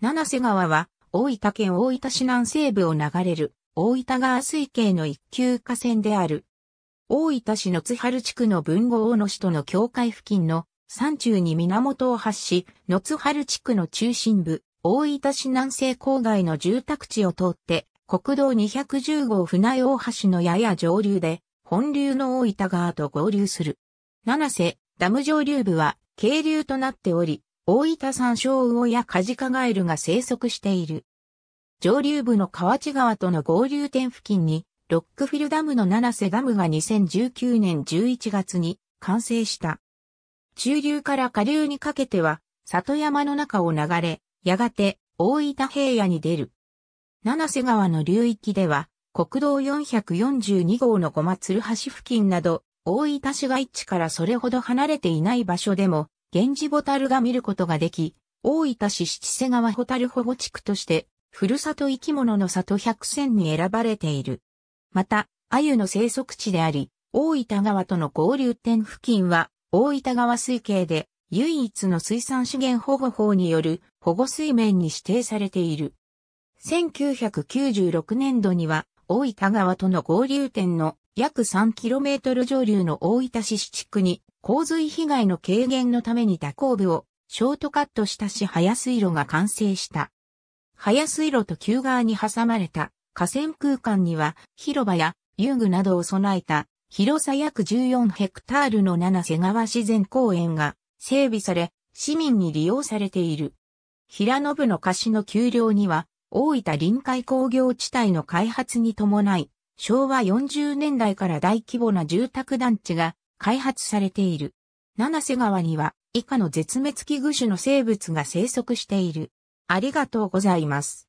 七瀬川は、大分県大分市南西部を流れる、大分川水系の一級河川である。大分市の津春地区の文豪大野市との境界付近の山中に源を発し、野津春地区の中心部、大分市南西郊外の住宅地を通って、国道210号船大橋のやや上流で、本流の大分川と合流する。七瀬、ダム上流部は、渓流となっており、大分山椒魚やカジカガエルが生息している。上流部の河内川との合流点付近に、ロックフィルダムの七瀬ダムが2019年11月に完成した。中流から下流にかけては、里山の中を流れ、やがて大分平野に出る。七瀬川の流域では、国道442号の小松鶴橋付近など、大分市街地からそれほど離れていない場所でも、源氏ボタルが見ることができ、大分市七瀬川ホタル保護地区として、ふるさと生き物の里百選に選ばれている。また、ユの生息地であり、大分川との合流点付近は、大分川水系で、唯一の水産資源保護法による保護水面に指定されている。1996年度には、大分川との合流点の約 3km 上流の大分市市地区に洪水被害の軽減のために蛇行部をショートカットしたし早水路が完成した。早水路と旧側に挟まれた河川空間には広場や遊具などを備えた広さ約14ヘクタールの七瀬川自然公園が整備され市民に利用されている。平野部の貸しの丘陵には大分臨海工業地帯の開発に伴い昭和40年代から大規模な住宅団地が開発されている。七瀬川には以下の絶滅危惧種の生物が生息している。ありがとうございます。